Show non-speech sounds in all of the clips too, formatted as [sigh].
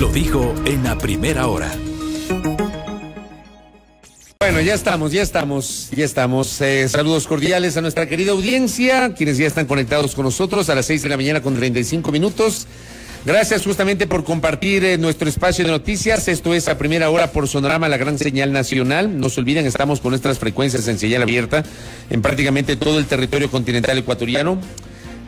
Lo dijo en la primera hora. Bueno, ya estamos, ya estamos, ya estamos. Eh, saludos cordiales a nuestra querida audiencia, quienes ya están conectados con nosotros a las 6 de la mañana con 35 minutos. Gracias justamente por compartir eh, nuestro espacio de noticias. Esto es a primera hora por Sonorama, la gran señal nacional. No se olviden, estamos con nuestras frecuencias en señal abierta en prácticamente todo el territorio continental ecuatoriano.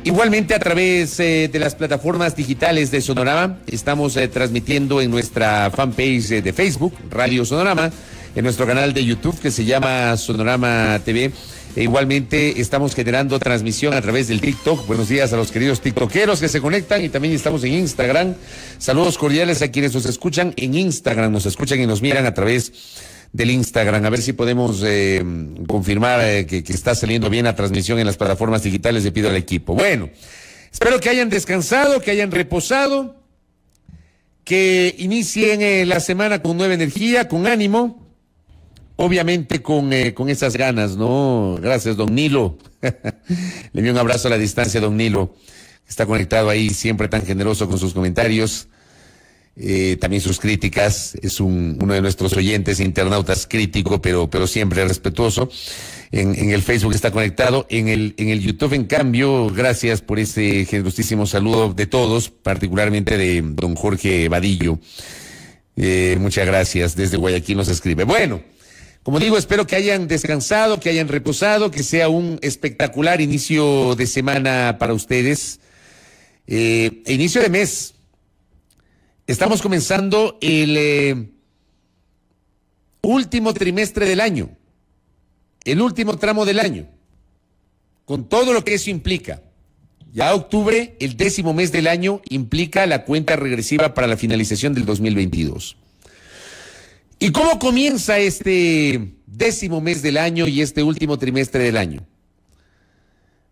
Igualmente a través eh, de las plataformas digitales de Sonorama, estamos eh, transmitiendo en nuestra fanpage eh, de Facebook, Radio Sonorama, en nuestro canal de YouTube que se llama Sonorama TV. E igualmente estamos generando transmisión a través del TikTok. Buenos días a los queridos TikTokeros que se conectan y también estamos en Instagram. Saludos cordiales a quienes nos escuchan en Instagram, nos escuchan y nos miran a través del Instagram. A ver si podemos eh, confirmar eh, que, está saliendo bien la transmisión en las plataformas digitales. Le pido al equipo. Bueno, espero que hayan descansado, que hayan reposado, que inicien eh, la semana con nueva energía, con ánimo. Obviamente con, esas ganas, ¿no? Gracias, don Nilo. [laughs] Le envío un abrazo a la distancia, don Nilo. Está conectado ahí, siempre tan generoso con sus comentarios. Eh, también sus críticas. Es un, uno de nuestros oyentes, internautas crítico, pero, pero siempre respetuoso. En, el Facebook está conectado. En el, en el YouTube, en cambio, gracias por ese generosísimo saludo de todos, particularmente de don Jorge Vadillo. Eh, muchas gracias. Desde Guayaquil nos escribe. Bueno. Como digo, espero que hayan descansado, que hayan reposado, que sea un espectacular inicio de semana para ustedes. Eh, inicio de mes, Estamos comenzando el eh, último trimestre del año, el último tramo del año, con todo lo que eso implica. Ya octubre, el décimo mes del año, implica la cuenta regresiva para la finalización del 2022. ¿Y cómo comienza este décimo mes del año y este último trimestre del año?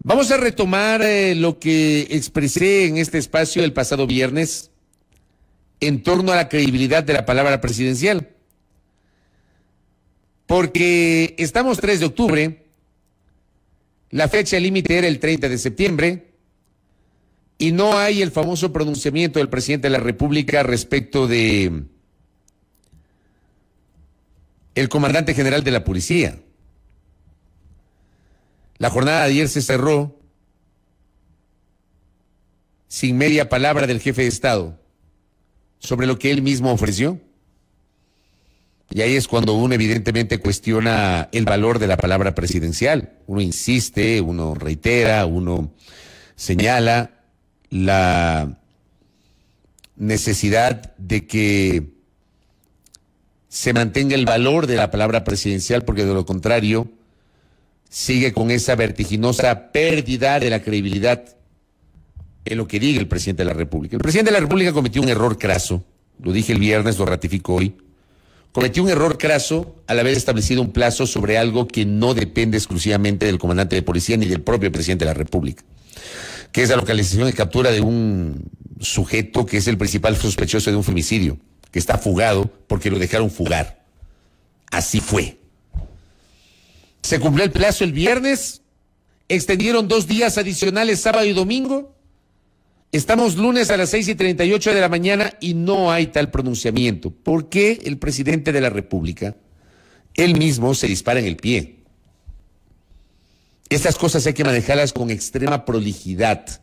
Vamos a retomar eh, lo que expresé en este espacio el pasado viernes en torno a la credibilidad de la palabra presidencial. Porque estamos 3 de octubre, la fecha límite era el 30 de septiembre, y no hay el famoso pronunciamiento del presidente de la República respecto de el comandante general de la policía. La jornada de ayer se cerró sin media palabra del jefe de Estado sobre lo que él mismo ofreció. Y ahí es cuando uno evidentemente cuestiona el valor de la palabra presidencial. Uno insiste, uno reitera, uno señala la necesidad de que se mantenga el valor de la palabra presidencial, porque de lo contrario sigue con esa vertiginosa pérdida de la credibilidad en lo que diga el presidente de la República. El presidente de la República cometió un error craso, lo dije el viernes, lo ratifico hoy. Cometió un error craso al haber establecido un plazo sobre algo que no depende exclusivamente del comandante de policía ni del propio presidente de la República, que es la localización y captura de un sujeto que es el principal sospechoso de un femicidio, que está fugado porque lo dejaron fugar. Así fue. Se cumplió el plazo el viernes, extendieron dos días adicionales sábado y domingo Estamos lunes a las seis y ocho de la mañana y no hay tal pronunciamiento. ¿Por qué el presidente de la República, él mismo, se dispara en el pie? Estas cosas hay que manejarlas con extrema prolijidad,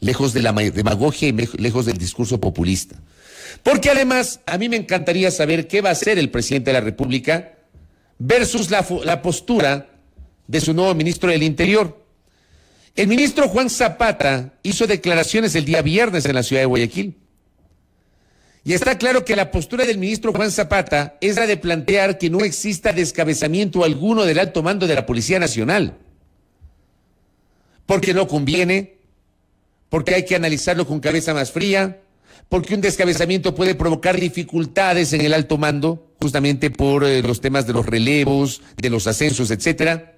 lejos de la demagogia y lejos del discurso populista. Porque además, a mí me encantaría saber qué va a hacer el presidente de la República versus la, la postura de su nuevo ministro del Interior. El ministro Juan Zapata hizo declaraciones el día viernes en la ciudad de Guayaquil. Y está claro que la postura del ministro Juan Zapata es la de plantear que no exista descabezamiento alguno del alto mando de la Policía Nacional. Porque no conviene, porque hay que analizarlo con cabeza más fría, porque un descabezamiento puede provocar dificultades en el alto mando, justamente por eh, los temas de los relevos, de los ascensos, etcétera.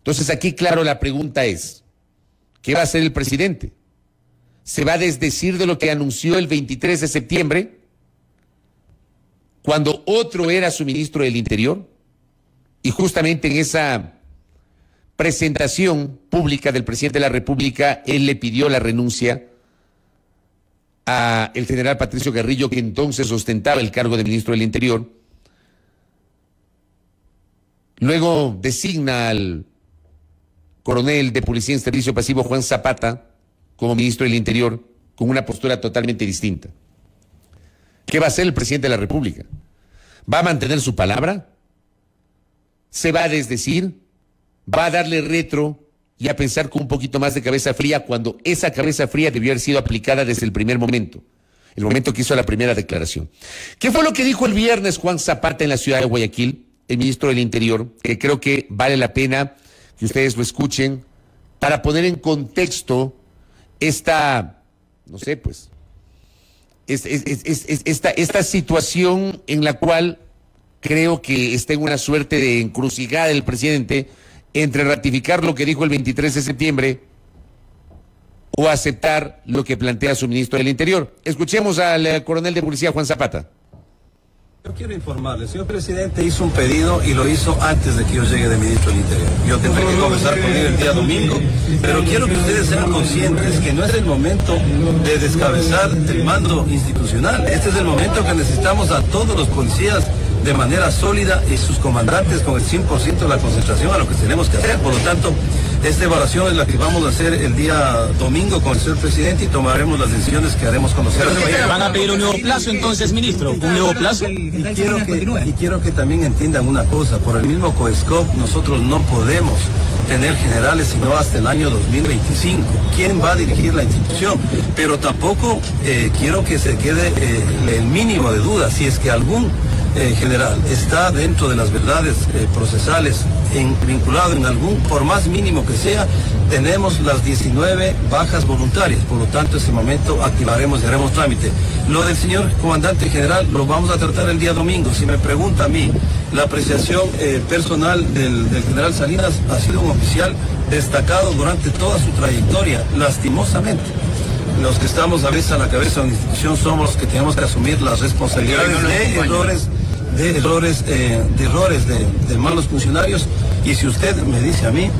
Entonces aquí, claro, la pregunta es, ¿qué va a hacer el presidente? ¿Se va a desdecir de lo que anunció el 23 de septiembre, cuando otro era su ministro del Interior? Y justamente en esa presentación pública del presidente de la República, él le pidió la renuncia a el general Patricio Guerrillo, que entonces ostentaba el cargo de ministro del Interior. Luego designa al coronel de Policía en Servicio Pasivo Juan Zapata como ministro del Interior con una postura totalmente distinta. ¿Qué va a hacer el presidente de la República? ¿Va a mantener su palabra? ¿Se va a desdecir? ¿Va a darle retro y a pensar con un poquito más de cabeza fría cuando esa cabeza fría debió haber sido aplicada desde el primer momento? El momento que hizo la primera declaración. ¿Qué fue lo que dijo el viernes Juan Zapata en la ciudad de Guayaquil, el ministro del Interior? Que creo que vale la pena que ustedes lo escuchen, para poner en contexto esta, no sé, pues, esta, esta situación en la cual creo que está en una suerte de encrucijada el presidente entre ratificar lo que dijo el 23 de septiembre o aceptar lo que plantea su ministro del Interior. Escuchemos al eh, coronel de policía Juan Zapata yo quiero informarle, señor presidente hizo un pedido y lo hizo antes de que yo llegue de ministro del Interior. Yo tendré que conversar con él el día domingo, pero quiero que ustedes sean conscientes que no es el momento de descabezar el mando institucional. Este es el momento que necesitamos a todos los policías de manera sólida y sus comandantes con el 100% de la concentración a lo que tenemos que hacer. Por lo tanto, esta evaluación es la que vamos a hacer el día domingo con el señor presidente y tomaremos las decisiones que haremos conocer. Van a pedir un nuevo plazo entonces, ministro, un nuevo plazo. Y quiero que, también entiendan una cosa, por el mismo COESCOP nosotros no podemos tener generales sino hasta el año 2025. ¿Quién va a dirigir la institución? Pero tampoco eh, quiero que se quede eh, el mínimo de dudas. si es que algún eh, general está dentro de las verdades eh, procesales vinculado en algún, por más mínimo que sea, tenemos las 19 bajas voluntarias, por lo tanto en ese momento activaremos y haremos trámite. Lo del señor comandante general lo vamos a tratar el día domingo. Si me pregunta a mí, la apreciación eh, personal del, general Salinas ha sido un oficial destacado durante toda su trayectoria, lastimosamente los que estamos a veces a la cabeza de la institución somos los que tenemos que asumir las responsabilidades errores eh, de errores, de, errores de, malos funcionarios. Y si usted me dice a mí,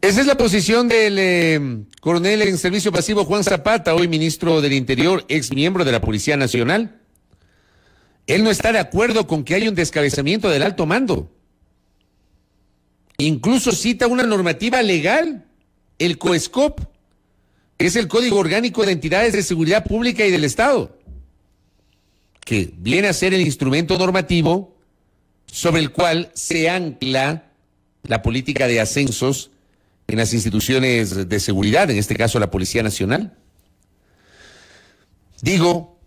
esa es la posición del eh, coronel en servicio pasivo Juan Zapata, hoy ministro del Interior, ex miembro de la Policía Nacional. Él no está de acuerdo con que haya un descabezamiento del alto mando. Incluso cita una normativa legal, el COESCOP, es el Código Orgánico de Entidades de Seguridad Pública y del Estado que viene a ser el instrumento normativo sobre el cual se ancla la política de ascensos en las instituciones de seguridad, en este caso la Policía Nacional. Digo,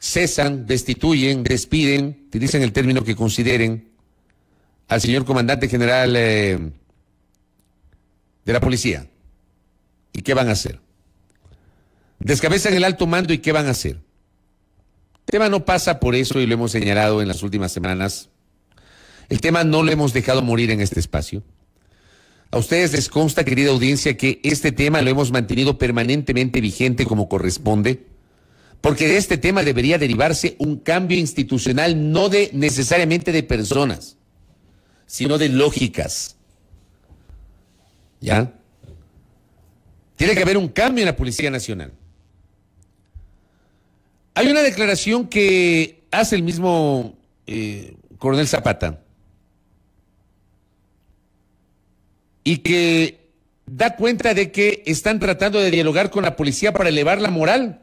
cesan, destituyen, despiden, utilizan el término que consideren al señor comandante general eh, de la policía. ¿Y qué van a hacer? Descabezan el alto mando y qué van a hacer? El tema no pasa por eso y lo hemos señalado en las últimas semanas. El tema no lo hemos dejado morir en este espacio. A ustedes les consta, querida audiencia, que este tema lo hemos mantenido permanentemente vigente como corresponde, porque de este tema debería derivarse un cambio institucional no de necesariamente de personas, sino de lógicas. ¿Ya? Tiene que haber un cambio en la Policía Nacional. Hay una declaración que hace el mismo eh, coronel Zapata y que da cuenta de que están tratando de dialogar con la policía para elevar la moral,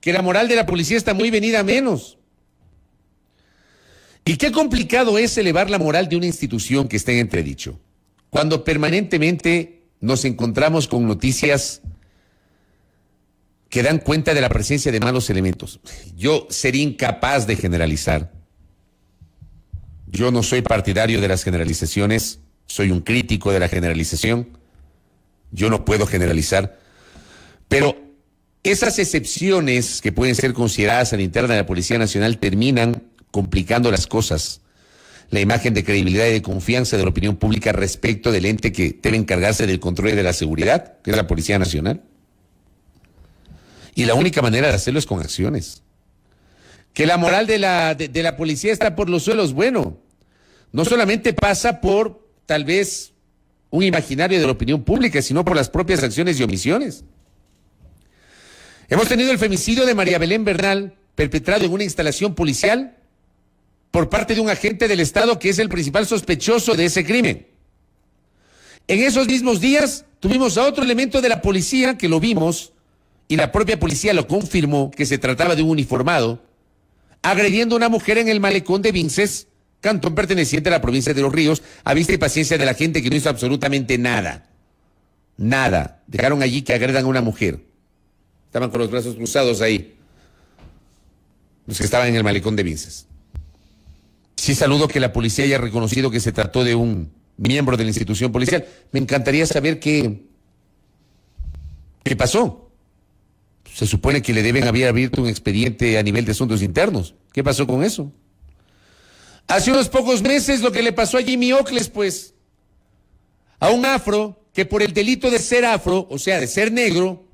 que la moral de la policía está muy venida a menos. Y qué complicado es elevar la moral de una institución que está en entredicho, cuando permanentemente nos encontramos con noticias que dan cuenta de la presencia de malos elementos. Yo sería incapaz de generalizar. Yo no soy partidario de las generalizaciones, soy un crítico de la generalización. Yo no puedo generalizar. Pero esas excepciones que pueden ser consideradas a la interna de la Policía Nacional terminan complicando las cosas. La imagen de credibilidad y de confianza de la opinión pública respecto del ente que debe encargarse del control de la seguridad, que es la Policía Nacional. Y la única manera de hacerlo es con acciones. Que la moral de la, policía está por los suelos, bueno, no solamente pasa por tal vez un imaginario de la opinión pública, sino por las propias acciones y omisiones. Hemos tenido el femicidio de María Belén Bernal, perpetrado en una instalación policial por parte de un agente del Estado que es el principal sospechoso de ese crimen. En esos mismos días tuvimos a otro elemento de la policía que lo vimos y la propia policía lo confirmó que se trataba de un uniformado, agrediendo a una mujer en el malecón de Vinces, cantón perteneciente a la provincia de Los Ríos, a vista y paciencia de la gente que no hizo absolutamente nada. Nada. Dejaron allí que agredan a una mujer. Estaban con los brazos cruzados ahí. Los que estaban en el malecón de Vinces. Sí saludo que la policía haya reconocido que se trató de un miembro de la institución policial. Me encantaría saber qué, qué pasó. Se supone que le deben haber abierto un expediente a nivel de asuntos internos. ¿Qué pasó con eso? Hace unos pocos meses lo que le pasó a Jimmy Ocles, pues, a un afro que por el delito de ser afro, o sea, de ser negro,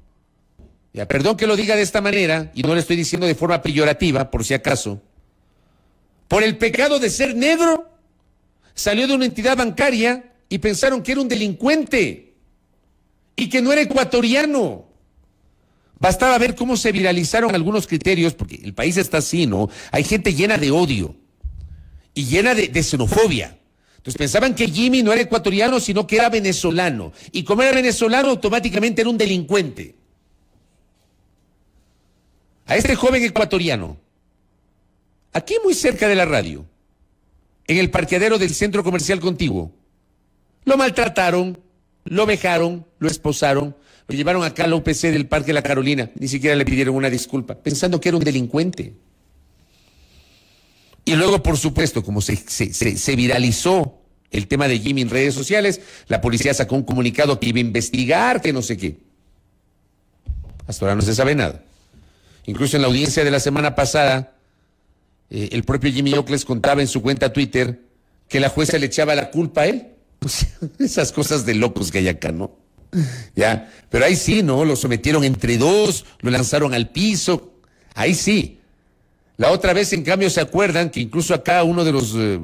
ya, perdón que lo diga de esta manera, y no le estoy diciendo de forma peyorativa, por si acaso, por el pecado de ser negro, salió de una entidad bancaria y pensaron que era un delincuente y que no era ecuatoriano. Bastaba ver cómo se viralizaron algunos criterios, porque el país está así, ¿no? Hay gente llena de odio y llena de, xenofobia. Entonces pensaban que Jimmy no era ecuatoriano, sino que era venezolano. Y como era venezolano, automáticamente era un delincuente. A este joven ecuatoriano, aquí muy cerca de la radio, en el parqueadero del centro comercial contiguo, lo maltrataron, lo vejaron, lo esposaron, lo llevaron acá a la UPC del Parque La Carolina, ni siquiera le pidieron una disculpa, pensando que era un delincuente. Y luego, por supuesto, como se, se, viralizó el tema de Jimmy en redes sociales, la policía sacó un comunicado que iba a investigar, que no sé qué. Hasta ahora no se sabe nada. Incluso en la audiencia de la semana pasada, eh, el propio Jimmy Ocles contaba en su cuenta Twitter que la jueza le echaba la culpa a él. [laughs] Pues, esas cosas de locos que hay acá, ¿no? ya. Pero ahí sí, ¿no? Lo sometieron entre dos, lo lanzaron al piso. Ahí sí. La otra vez, en cambio, se acuerdan que incluso acá uno de los eh,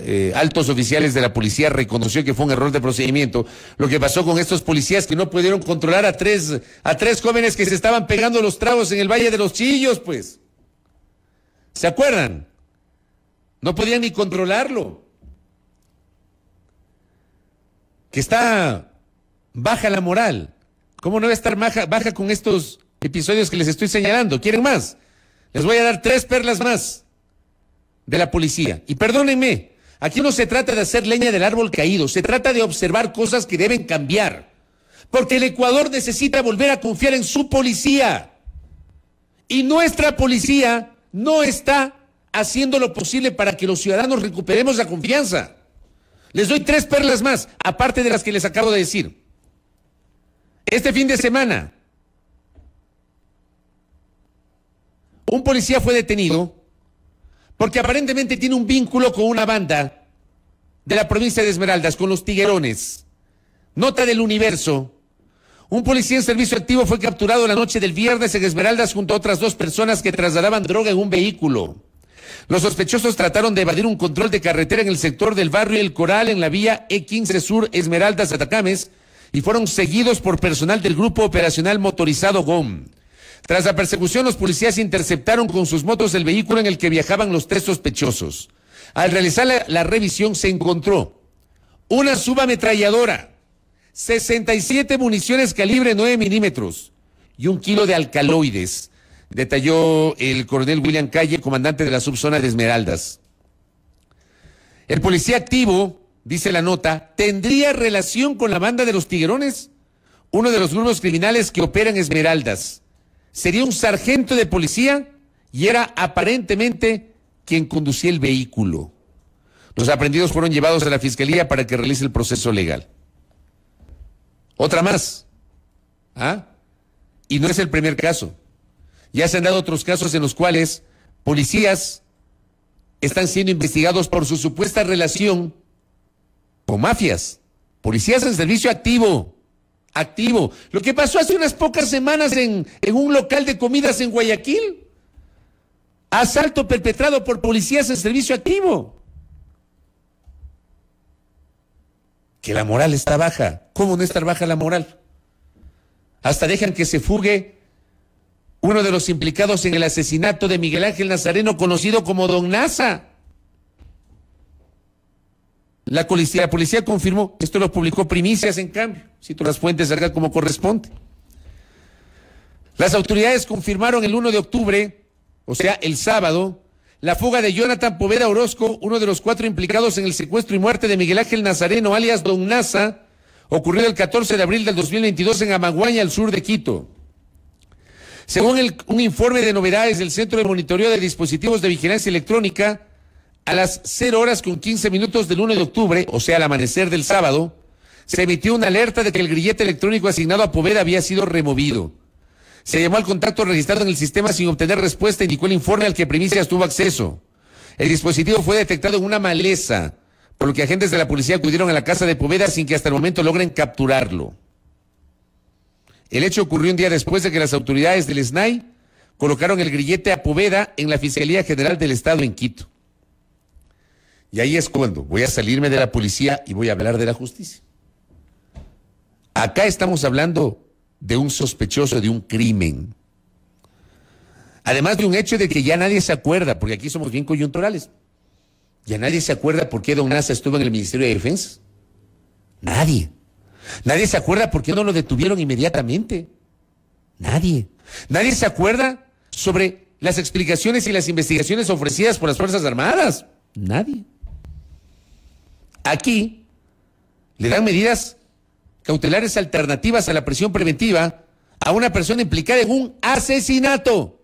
eh, altos oficiales de la policía reconoció que fue un error de procedimiento. Lo que pasó con estos policías que no pudieron controlar a tres, a tres jóvenes que se estaban pegando los tragos en el Valle de los Chillos, pues. ¿Se acuerdan? No podían ni controlarlo. Que está baja la moral. ¿Cómo no va a estar baja, baja con estos episodios que les estoy señalando? ¿Quieren más? Les voy a dar tres perlas más de la policía. Y perdónenme, aquí no se trata de hacer leña del árbol caído, se trata de observar cosas que deben cambiar. Porque el Ecuador necesita volver a confiar en su policía. Y nuestra policía no está haciendo lo posible para que los ciudadanos recuperemos la confianza. Les doy tres perlas más, aparte de las que les acabo de decir. Este fin de semana, un policía fue detenido porque aparentemente tiene un vínculo con una banda de la provincia de Esmeraldas, con los tiguerones. Nota del universo. Un policía en servicio activo fue capturado la noche del viernes en Esmeraldas junto a otras dos personas que trasladaban droga en un vehículo. Los sospechosos trataron de evadir un control de carretera en el sector del barrio El Coral en la vía E15 Sur Esmeraldas Atacames y fueron seguidos por personal del Grupo Operacional Motorizado GOM. Tras la persecución, los policías interceptaron con sus motos el vehículo en el que viajaban los tres sospechosos. Al realizar la, revisión se encontró una subametralladora, 67 municiones calibre 9 milímetros y un kilo de alcaloides, detalló el coronel William Calle, comandante de la subzona de Esmeraldas. El policía activo dice la nota, tendría relación con la banda de los Tiguerones, uno de los grupos criminales que operan Esmeraldas. Sería un sargento de policía y era aparentemente quien conducía el vehículo. Los aprendidos fueron llevados a la fiscalía para que realice el proceso legal. Otra más. ¿Ah? Y no es el primer caso. Ya se han dado otros casos en los cuales policías están siendo investigados por su supuesta relación con mafias, policías en servicio activo, activo. Lo que pasó hace unas pocas semanas en, en un local de comidas en Guayaquil, asalto perpetrado por policías en servicio activo. Que la moral está baja. ¿Cómo no estar baja la moral? Hasta dejan que se fugue uno de los implicados en el asesinato de Miguel Ángel Nazareno, conocido como Don Nasa. La policía, policía confirmó, esto lo publicó primicias en cambio, cito las fuentes acá como corresponde. Las autoridades confirmaron el 1 de octubre, o sea, el sábado, la fuga de Jonathan Poveda Orozco, uno de los cuatro implicados en el secuestro y muerte de Miguel Ángel Nazareno, alias Don Nasa, ocurrido el 14 de abril del 2022 en Amaguaña, al sur de Quito. Según un informe de novedades del Centro de Monitoreo de Dispositivos de Vigilancia Electrónica, a las 0 horas con 15 minutos del 1 de octubre, o sea, al amanecer del sábado, se emitió una alerta de que el grillete electrónico asignado a Poveda había sido removido. Se llamó al contacto registrado en el sistema sin obtener respuesta, indicó el informe al que Primicias tuvo acceso. El dispositivo fue detectado en una maleza, por lo que agentes de la policía acudieron a la casa de Poveda sin que hasta el momento logren capturarlo. El hecho ocurrió un día después de que las autoridades del SNAI colocaron el grillete a Poveda en la Fiscalía General del Estado en Quito. Y ahí es cuando voy a salirme de la policía y voy a hablar de la justicia. Acá estamos hablando de un sospechoso de un crimen. Además de un hecho de que ya nadie se acuerda, porque aquí somos bien coyunturales. Ya nadie se acuerda por qué Don Nasa estuvo en el Ministerio de Defensa. Nadie. Nadie se acuerda por qué no lo detuvieron inmediatamente. Nadie. Nadie se acuerda sobre las explicaciones y las investigaciones ofrecidas por las Fuerzas Armadas. Nadie. Aquí le dan medidas cautelares alternativas a la presión preventiva a una persona implicada en un asesinato.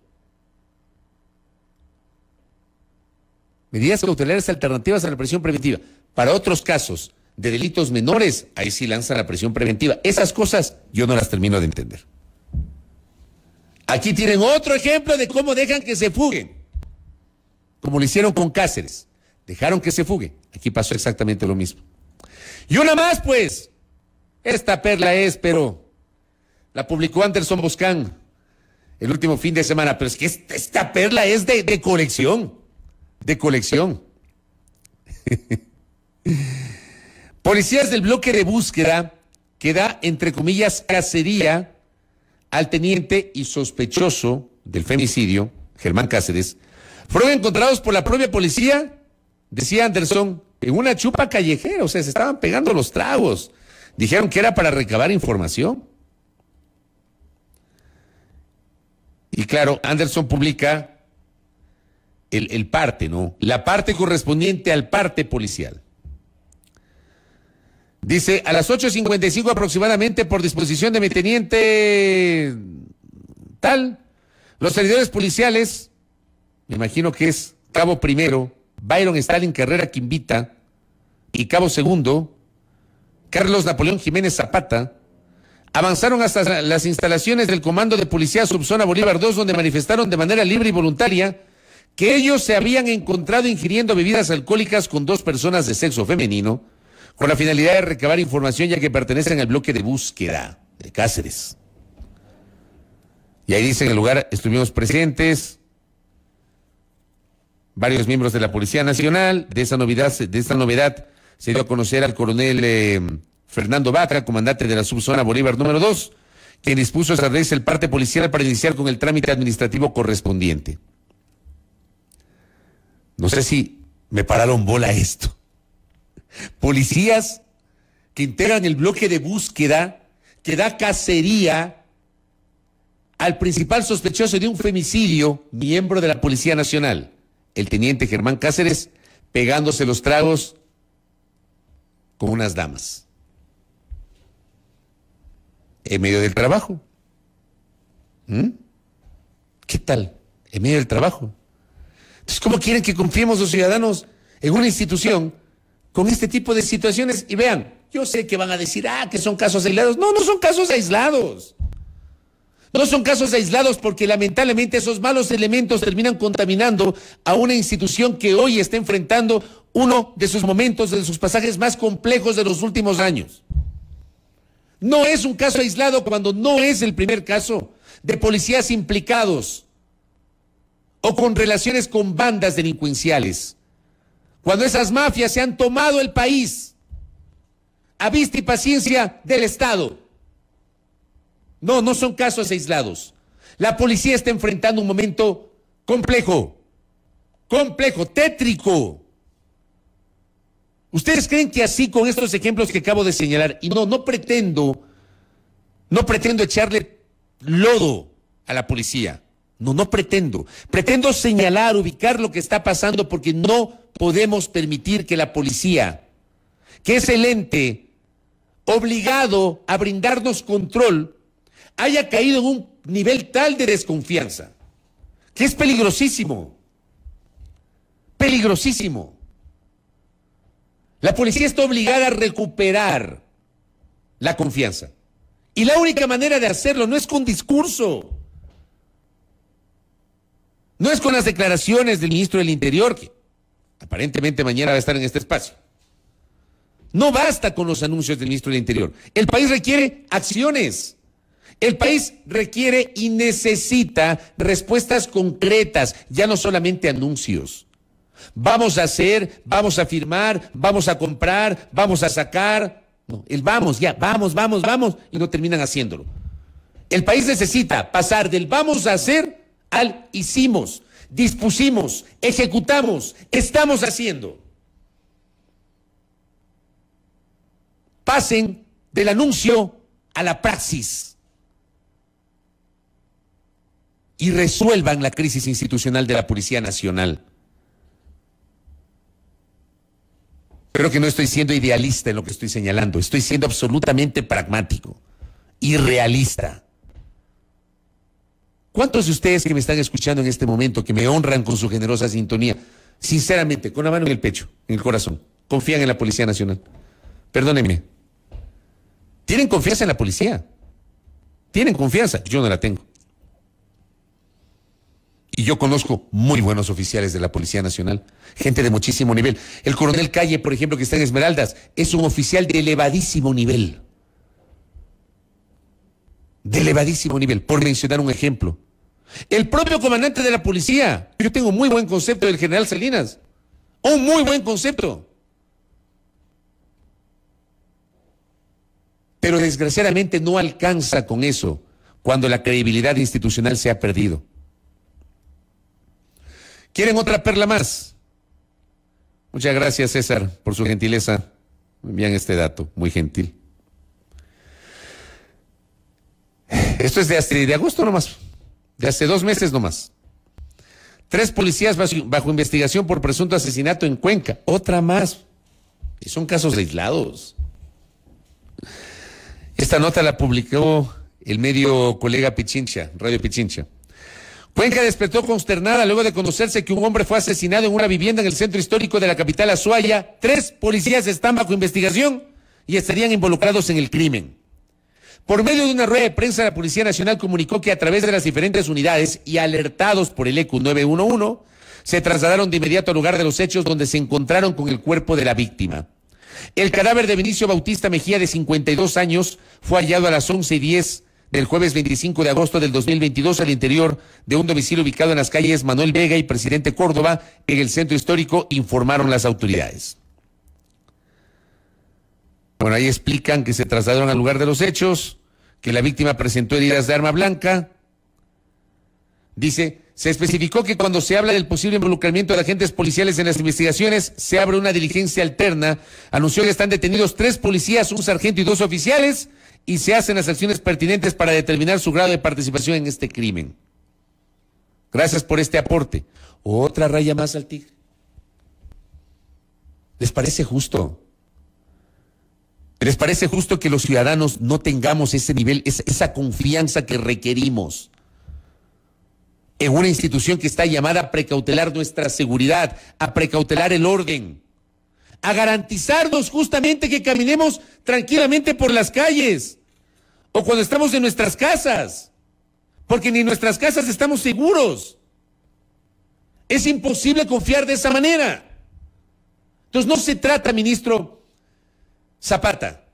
Medidas cautelares alternativas a la presión preventiva. Para otros casos de delitos menores, ahí sí lanza la presión preventiva. Esas cosas yo no las termino de entender. Aquí tienen otro ejemplo de cómo dejan que se fuguen. Como lo hicieron con Cáceres. Dejaron que se fugue. Aquí pasó exactamente lo mismo. Y una más, pues. Esta perla es, pero la publicó Anderson Boscan el último fin de semana. Pero es que esta, perla es de colección. De colección. [laughs] Policías del bloque de búsqueda que da, entre comillas, cacería al teniente y sospechoso del femicidio, Germán Cáceres, fueron encontrados por la propia policía decía Anderson, en una chupa callejera, o sea, se estaban pegando los tragos. Dijeron que era para recabar información. Y claro, Anderson publica el, el, parte, ¿no? La parte correspondiente al parte policial. Dice, a las 8.55 aproximadamente, por disposición de mi teniente tal, los servidores policiales, me imagino que es cabo primero, Byron Stalin Carrera Quimbita y Cabo Segundo, Carlos Napoleón Jiménez Zapata, avanzaron hasta las instalaciones del Comando de Policía Subzona Bolívar II, donde manifestaron de manera libre y voluntaria que ellos se habían encontrado ingiriendo bebidas alcohólicas con dos personas de sexo femenino, con la finalidad de recabar información ya que pertenecen al bloque de búsqueda de Cáceres. Y ahí dice en el lugar estuvimos presentes, varios miembros de la Policía Nacional. De esa novedad, de esta novedad se dio a conocer al coronel eh, Fernando Batra, comandante de la subzona Bolívar número 2, quien dispuso esa vez el parte policial para iniciar con el trámite administrativo correspondiente. No sé si me pararon bola esto. Policías que integran el bloque de búsqueda que da cacería al principal sospechoso de un femicidio, miembro de la Policía Nacional el teniente Germán Cáceres pegándose los tragos con unas damas. En medio del trabajo. ¿Mm? ¿Qué tal? En medio del trabajo. Entonces, ¿cómo quieren que confiemos los ciudadanos en una institución con este tipo de situaciones? Y vean, yo sé que van a decir, ah, que son casos aislados. No, no son casos aislados. No son casos aislados porque lamentablemente esos malos elementos terminan contaminando a una institución que hoy está enfrentando uno de sus momentos, de sus pasajes más complejos de los últimos años. No es un caso aislado cuando no es el primer caso de policías implicados o con relaciones con bandas delincuenciales. Cuando esas mafias se han tomado el país a vista y paciencia del Estado. No, no son casos aislados. La policía está enfrentando un momento complejo, complejo, tétrico. ¿Ustedes creen que así con estos ejemplos que acabo de señalar, y no, no pretendo, no pretendo echarle lodo a la policía, no, no pretendo, pretendo señalar, ubicar lo que está pasando porque no podemos permitir que la policía, que es el ente obligado a brindarnos control, haya caído en un nivel tal de desconfianza, que es peligrosísimo, peligrosísimo. La policía está obligada a recuperar la confianza. Y la única manera de hacerlo no es con discurso, no es con las declaraciones del ministro del Interior, que aparentemente mañana va a estar en este espacio. No basta con los anuncios del ministro del Interior. El país requiere acciones. El país requiere y necesita respuestas concretas, ya no solamente anuncios. Vamos a hacer, vamos a firmar, vamos a comprar, vamos a sacar. el vamos, ya, vamos, vamos, vamos, y no terminan haciéndolo. El país necesita pasar del vamos a hacer al hicimos, dispusimos, ejecutamos, estamos haciendo. Pasen del anuncio a la praxis y resuelvan la crisis institucional de la Policía Nacional. Creo que no estoy siendo idealista en lo que estoy señalando, estoy siendo absolutamente pragmático y realista. ¿Cuántos de ustedes que me están escuchando en este momento, que me honran con su generosa sintonía, sinceramente, con la mano en el pecho, en el corazón, confían en la Policía Nacional? Perdónenme. ¿Tienen confianza en la policía? ¿Tienen confianza? Yo no la tengo. Y yo conozco muy buenos oficiales de la Policía Nacional, gente de muchísimo nivel. El coronel Calle, por ejemplo, que está en Esmeraldas, es un oficial de elevadísimo nivel. De elevadísimo nivel, por mencionar un ejemplo. El propio comandante de la policía. Yo tengo muy buen concepto del general Salinas. Un muy buen concepto. Pero desgraciadamente no alcanza con eso cuando la credibilidad institucional se ha perdido. ¿Quieren otra perla más? Muchas gracias, César, por su gentileza. Envían este dato, muy gentil. Esto es de, hace, de agosto nomás, de hace dos meses nomás. Tres policías bajo investigación por presunto asesinato en Cuenca, otra más. Y son casos aislados. Esta nota la publicó el medio colega Pichincha, Radio Pichincha. Cuenca despertó consternada luego de conocerse que un hombre fue asesinado en una vivienda en el centro histórico de la capital Azuaya. Tres policías están bajo investigación y estarían involucrados en el crimen. Por medio de una rueda de prensa, la Policía Nacional comunicó que a través de las diferentes unidades y alertados por el ECU 911, se trasladaron de inmediato al lugar de los hechos donde se encontraron con el cuerpo de la víctima. El cadáver de Vinicio Bautista Mejía, de 52 años, fue hallado a las 11 y 10 el jueves 25 de agosto del 2022 al interior de un domicilio ubicado en las calles Manuel Vega y Presidente Córdoba en el centro histórico, informaron las autoridades. Bueno, ahí explican que se trasladaron al lugar de los hechos, que la víctima presentó heridas de arma blanca. Dice, se especificó que cuando se habla del posible involucramiento de agentes policiales en las investigaciones, se abre una diligencia alterna. Anunció que están detenidos tres policías, un sargento y dos oficiales y se hacen las acciones pertinentes para determinar su grado de participación en este crimen. Gracias por este aporte. Otra raya más al tigre. ¿Les parece justo? ¿Les parece justo que los ciudadanos no tengamos ese nivel, esa, confianza que requerimos en una institución que está llamada a precautelar nuestra seguridad, a precautelar el orden, a garantizarnos justamente que caminemos tranquilamente por las calles? o cuando estamos en nuestras casas, porque ni en nuestras casas estamos seguros. Es imposible confiar de esa manera. Entonces no se trata, ministro Zapata,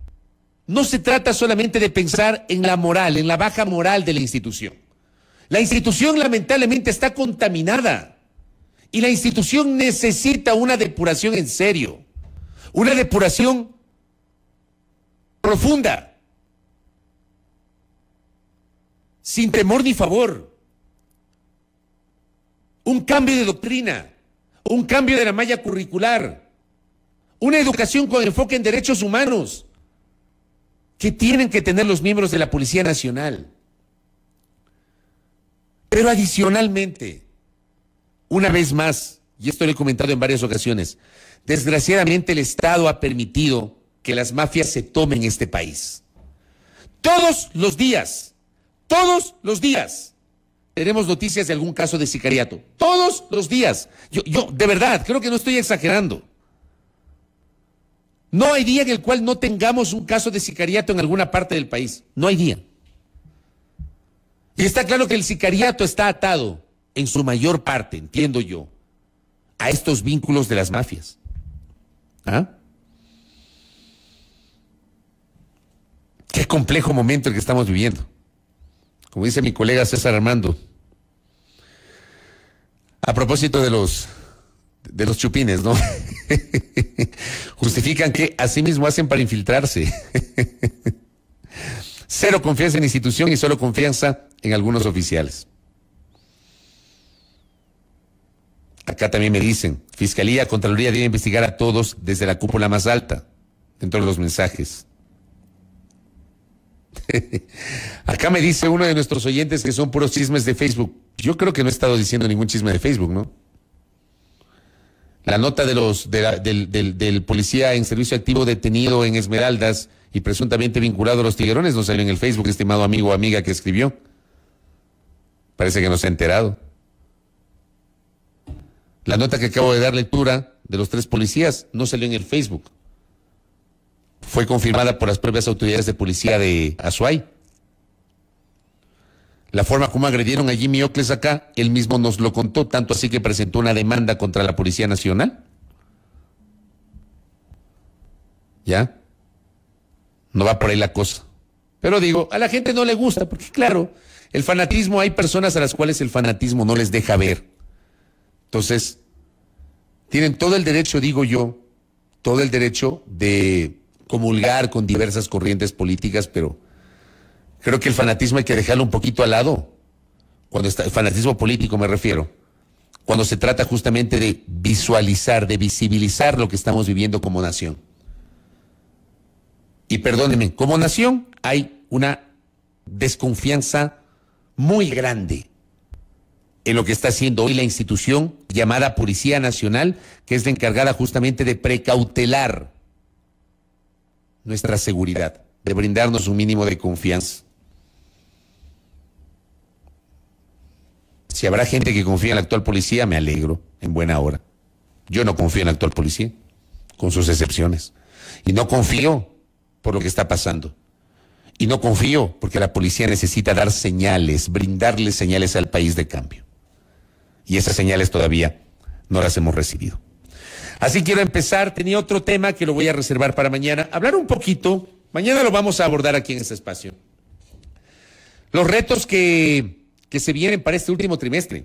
no se trata solamente de pensar en la moral, en la baja moral de la institución. La institución lamentablemente está contaminada y la institución necesita una depuración en serio, una depuración profunda sin temor ni favor. Un cambio de doctrina, un cambio de la malla curricular, una educación con enfoque en derechos humanos que tienen que tener los miembros de la Policía Nacional. Pero adicionalmente, una vez más, y esto lo he comentado en varias ocasiones, desgraciadamente el Estado ha permitido que las mafias se tomen este país. Todos los días todos los días tenemos noticias de algún caso de sicariato. Todos los días. Yo, yo, de verdad, creo que no estoy exagerando. No hay día en el cual no tengamos un caso de sicariato en alguna parte del país. No hay día. Y está claro que el sicariato está atado, en su mayor parte, entiendo yo, a estos vínculos de las mafias. ¿Ah? Qué complejo momento el que estamos viviendo como dice mi colega César Armando. A propósito de los de los chupines, ¿no? [laughs] Justifican que así mismo hacen para infiltrarse. [laughs] Cero confianza en institución y solo confianza en algunos oficiales. Acá también me dicen, Fiscalía, Contraloría debe investigar a todos desde la cúpula más alta, dentro de los mensajes. [laughs] Acá me dice uno de nuestros oyentes que son puros chismes de Facebook. Yo creo que no he estado diciendo ningún chisme de Facebook, ¿no? La nota de los, del, del, policía en servicio activo detenido en Esmeraldas y presuntamente vinculado a los tiguerones no salió en el Facebook, estimado amigo o amiga que escribió. Parece que no se ha enterado. La nota que acabo de dar lectura de los tres policías no salió en el Facebook fue confirmada por las propias autoridades de policía de Azuay. La forma como agredieron a Jimmy Ocles acá, él mismo nos lo contó, tanto así que presentó una demanda contra la Policía Nacional. ¿Ya? No va por ahí la cosa. Pero digo, a la gente no le gusta, porque claro, el fanatismo, hay personas a las cuales el fanatismo no les deja ver. Entonces, tienen todo el derecho, digo yo, todo el derecho de comulgar con diversas corrientes políticas, pero creo que el fanatismo hay que dejarlo un poquito al lado. Cuando está, el fanatismo político me refiero. Cuando se trata justamente de visualizar, de visibilizar lo que estamos viviendo como nación. Y perdónenme, como nación hay una desconfianza muy grande en lo que está haciendo hoy la institución llamada Policía Nacional, que es la encargada justamente de precautelar nuestra seguridad, de brindarnos un mínimo de confianza. Si habrá gente que confía en la actual policía, me alegro, en buena hora. Yo no confío en la actual policía, con sus excepciones. Y no confío por lo que está pasando. Y no confío porque la policía necesita dar señales, brindarle señales al país de cambio. Y esas señales todavía no las hemos recibido. Así quiero empezar. Tenía otro tema que lo voy a reservar para mañana. Hablar un poquito. Mañana lo vamos a abordar aquí en este espacio. Los retos que, se vienen para este último trimestre.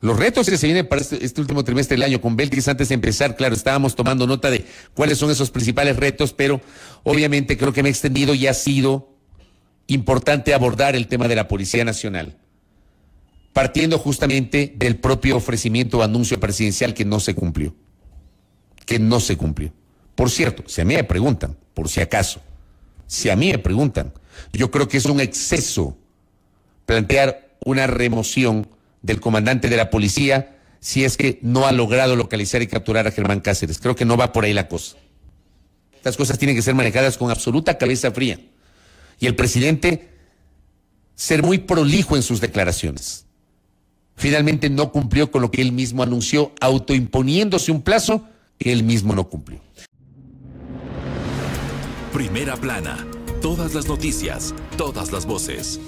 Los retos que se vienen para este, este, último trimestre del año con Beltrix, antes de empezar, claro, estábamos tomando nota de cuáles son esos principales retos, pero obviamente creo que me he extendido y ha sido importante abordar el tema de la Policía Nacional partiendo justamente del propio ofrecimiento o anuncio presidencial que no se cumplió. Que no se cumplió. Por cierto, si a mí me preguntan, por si acaso, si a mí me preguntan, yo creo que es un exceso plantear una remoción del comandante de la policía si es que no ha logrado localizar y capturar a Germán Cáceres. Creo que no va por ahí la cosa. Estas cosas tienen que ser manejadas con absoluta cabeza fría. Y el presidente ser muy prolijo en sus declaraciones finalmente no cumplió con lo que él mismo anunció, autoimponiéndose un plazo que él mismo no cumplió. Primera plana, todas las noticias, todas las voces.